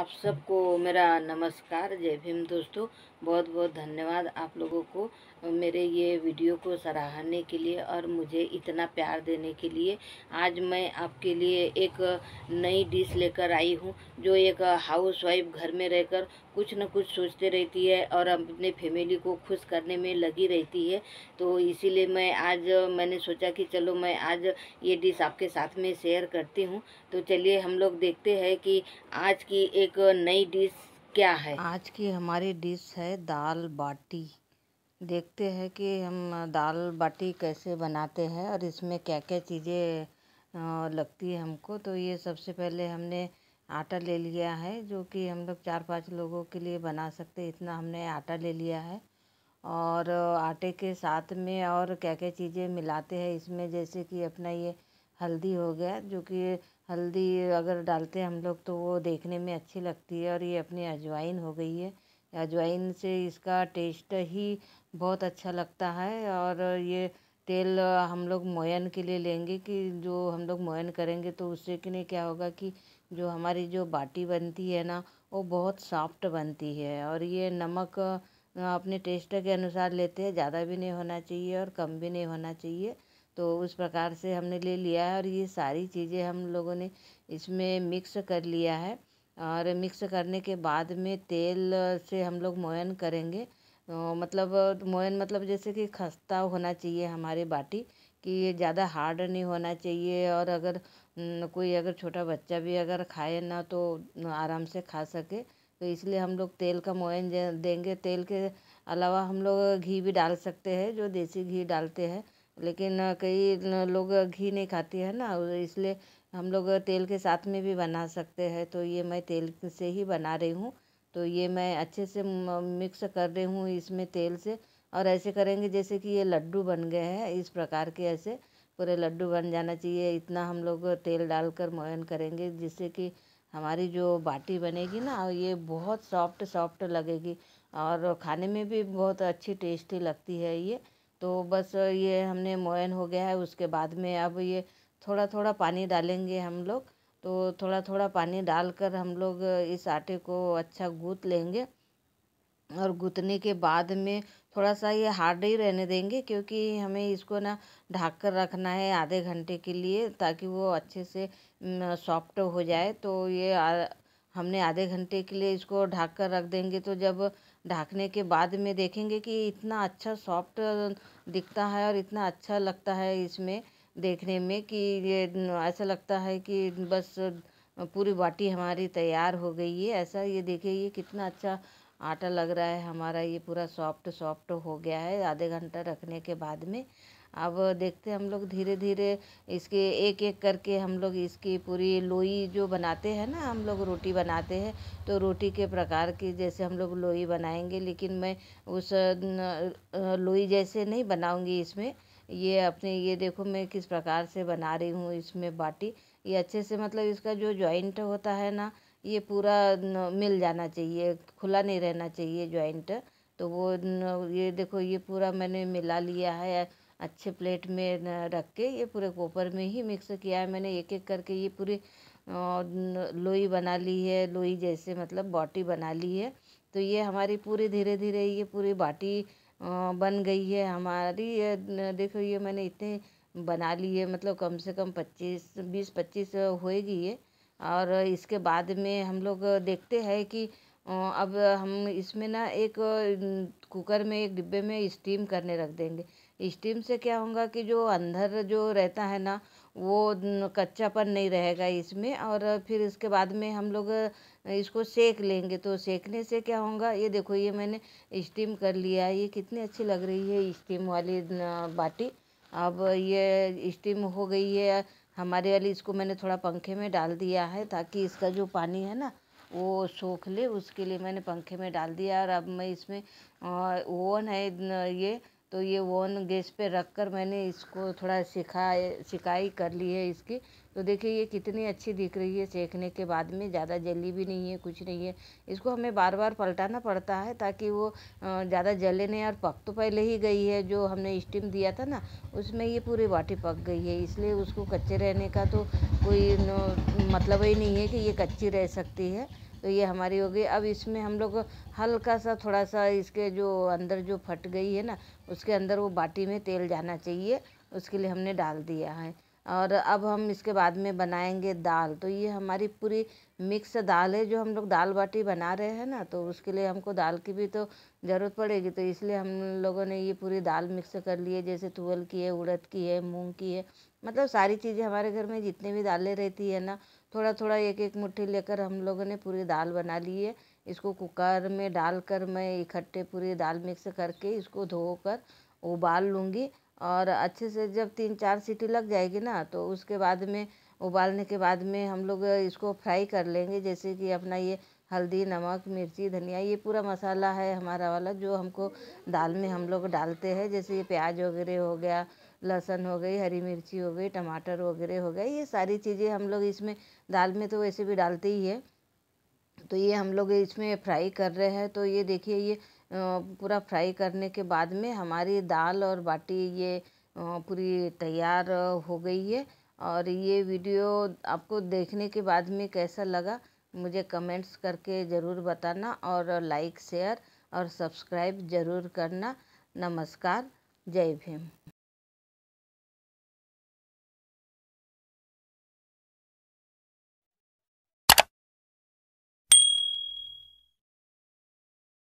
आप सबको मेरा नमस्कार जय भीम दोस्तों बहुत बहुत धन्यवाद आप लोगों को मेरे ये वीडियो को सराहने के लिए और मुझे इतना प्यार देने के लिए आज मैं आपके लिए एक नई डिश लेकर आई हूँ जो एक हाउस वाइफ घर में रहकर कुछ न कुछ सोचते रहती है और अपने फैमिली को खुश करने में लगी रहती है तो इसीलिए मैं आज मैंने सोचा कि चलो मैं आज ये डिश आपके साथ में शेयर करती हूँ तो चलिए हम लोग देखते हैं कि आज की एक नई डिश क्या है आज की हमारी डिश है दाल बाटी देखते हैं कि हम दाल बाटी कैसे बनाते हैं और इसमें क्या क्या चीज़ें लगती है हमको तो ये सबसे पहले हमने आटा ले लिया है जो कि हम लोग चार पाँच लोगों के लिए बना सकते इतना हमने आटा ले लिया है और आटे के साथ में और क्या क्या चीज़ें मिलाते हैं इसमें जैसे कि अपना ये हल्दी हो गया जो कि हल्दी अगर डालते हैं हम लोग तो वो देखने में अच्छी लगती है और ये अपनी अजवाइन हो गई है अजवाइन से इसका टेस्ट ही बहुत अच्छा लगता है और ये तेल हम लोग मोयन के लिए लेंगे कि जो हम लोग मोयन करेंगे तो उससे कि नहीं क्या होगा कि जो हमारी जो बाटी बनती है ना वो बहुत सॉफ्ट बनती है और ये नमक अपने टेस्ट के अनुसार लेते हैं ज़्यादा भी नहीं होना चाहिए और कम भी नहीं होना चाहिए तो उस प्रकार से हमने ले लिया है और ये सारी चीज़ें हम लोगों ने इसमें मिक्स कर लिया है और मिक्स करने के बाद में तेल से हम लोग मोयन करेंगे मतलब मोयन मतलब जैसे कि खस्ता होना चाहिए हमारी बाटी कि ये ज़्यादा हार्ड नहीं होना चाहिए और अगर कोई अगर छोटा बच्चा भी अगर खाए ना तो आराम से खा सके तो इसलिए हम लोग तेल का मोयन देंगे तेल के अलावा हम लोग घी भी डाल सकते हैं जो देसी घी डालते हैं लेकिन कई लोग घी नहीं खाती है ना इसलिए हम लोग तेल के साथ में भी बना सकते हैं तो ये मैं तेल से ही बना रही हूँ तो ये मैं अच्छे से मिक्स कर रही हूँ इसमें तेल से और ऐसे करेंगे जैसे कि ये लड्डू बन गए हैं इस प्रकार के ऐसे पूरे लड्डू बन जाना चाहिए इतना हम लोग तेल डालकर मोयन करेंगे जिससे कि हमारी जो बाटी बनेगी ना ये बहुत सॉफ्ट सॉफ्ट लगेगी और खाने में भी बहुत अच्छी टेस्टी लगती है ये तो बस ये हमने मोयन हो गया है उसके बाद में अब ये थोड़ा थोड़ा पानी डालेंगे हम लोग तो थोड़ा थोड़ा पानी डाल कर हम लोग इस आटे को अच्छा गूँथ लेंगे और गूँथने के बाद में थोड़ा सा ये हार्ड ही रहने देंगे क्योंकि हमें इसको ना ढक कर रखना है आधे घंटे के लिए ताकि वो अच्छे से सॉफ्ट हो जाए तो ये आ, हमने आधे घंटे के लिए इसको ढक कर रख देंगे तो जब ढकने के बाद में देखेंगे कि इतना अच्छा सॉफ्ट दिखता है और इतना अच्छा लगता है इसमें देखने में कि ये ऐसा लगता है कि बस पूरी बाटी हमारी तैयार हो गई है ऐसा ये देखिए ये कितना अच्छा आटा लग रहा है हमारा ये पूरा सॉफ्ट सॉफ्ट हो गया है आधे घंटा रखने के बाद में अब देखते हम लोग धीरे धीरे इसके एक एक करके हम लोग इसकी पूरी लोई जो बनाते हैं ना हम लोग रोटी बनाते हैं तो रोटी के प्रकार की जैसे हम लोग लोई बनाएंगे लेकिन मैं उस लोई जैसे नहीं बनाऊंगी इसमें ये अपने ये देखो मैं किस प्रकार से बना रही हूँ इसमें बाटी ये अच्छे से मतलब इसका जो जॉइंट होता है ना ये पूरा मिल जाना चाहिए खुला नहीं रहना चाहिए जॉइंट तो वो ये देखो ये पूरा मैंने मिला लिया है अच्छे प्लेट में रख के ये पूरे कोपर में ही मिक्स किया है मैंने एक एक करके ये पूरी लोई बना ली है लोई जैसे मतलब बाटी बना ली है तो ये हमारी पूरी धीरे धीरे ये पूरी बाटी बन गई है हमारी देखो ये मैंने इतने बना लिए मतलब कम से कम पच्चीस बीस पच्चीस होएगी ये और इसके बाद में हम लोग देखते हैं कि अब हम इसमें ना एक कुकर में एक डिब्बे में स्टीम करने रख देंगे स्टीम से क्या होगा कि जो अंदर जो रहता है ना वो कच्चापन नहीं रहेगा इसमें और फिर इसके बाद में हम लोग इसको सेक लेंगे तो सेकने से क्या होगा ये देखो ये मैंने स्टीम कर लिया ये कितनी अच्छी लग रही है स्टीम वाली बाटी अब ये स्टीम हो गई है हमारे वाली इसको मैंने थोड़ा पंखे में डाल दिया है ताकि इसका जो पानी है ना वो सोख ले उसके लिए मैंने पंखे में डाल दिया और अब मैं इसमें ओवन है ये तो ये ओवन गैस पे रख कर मैंने इसको थोड़ा सिखाए सिकाई कर ली है इसकी तो देखिए ये कितनी अच्छी दिख रही है सेकने के बाद में ज़्यादा जली भी नहीं है कुछ नहीं है इसको हमें बार बार पलटाना पड़ता है ताकि वो ज़्यादा जले नहीं और पक तो पहले ही गई है जो हमने स्टीम दिया था ना उसमें ये पूरी बाटी पक गई है इसलिए उसको कच्चे रहने का तो कोई मतलब ही नहीं है कि ये कच्ची रह सकती है तो ये हमारी हो गई अब इसमें हम लोग हल्का सा थोड़ा सा इसके जो अंदर जो फट गई है ना उसके अंदर वो बाटी में तेल जाना चाहिए उसके लिए हमने डाल दिया है और अब हम इसके बाद में बनाएंगे दाल तो ये हमारी पूरी मिक्स दाल है जो हम लोग दाल बाटी बना रहे हैं ना तो उसके लिए हमको दाल की भी तो ज़रूरत पड़ेगी तो इसलिए हम लोगों ने ये पूरी दाल मिक्स कर ली है जैसे तुअल की है उड़द की है मूंग की है मतलब सारी चीज़ें हमारे घर में जितने भी दालें रहती है ना थोड़ा थोड़ा एक एक मुट्ठी लेकर हम लोगों ने पूरी दाल बना ली है इसको कुकर में डालकर मैं इकट्ठे पूरी दाल मिक्स करके इसको धोकर उबाल लूँगी और अच्छे से जब तीन चार सीटी लग जाएगी ना तो उसके बाद में उबालने के बाद में हम लोग इसको फ्राई कर लेंगे जैसे कि अपना ये हल्दी नमक मिर्ची धनिया ये पूरा मसाला है हमारा वाला जो हमको दाल में हम लोग डालते हैं जैसे ये प्याज वगैरह हो गया लहसुन हो गई हरी मिर्ची हो गई टमाटर वगैरह हो गया ये सारी चीज़ें हम लोग इसमें दाल में तो वैसे भी डालते ही है तो ये हम लोग इसमें फ्राई कर रहे हैं तो ये देखिए ये पूरा फ्राई करने के बाद में हमारी दाल और बाटी ये पूरी तैयार हो गई है और ये वीडियो आपको देखने के बाद में कैसा लगा मुझे कमेंट्स करके ज़रूर बताना और लाइक शेयर और सब्सक्राइब ज़रूर करना नमस्कार जय भीम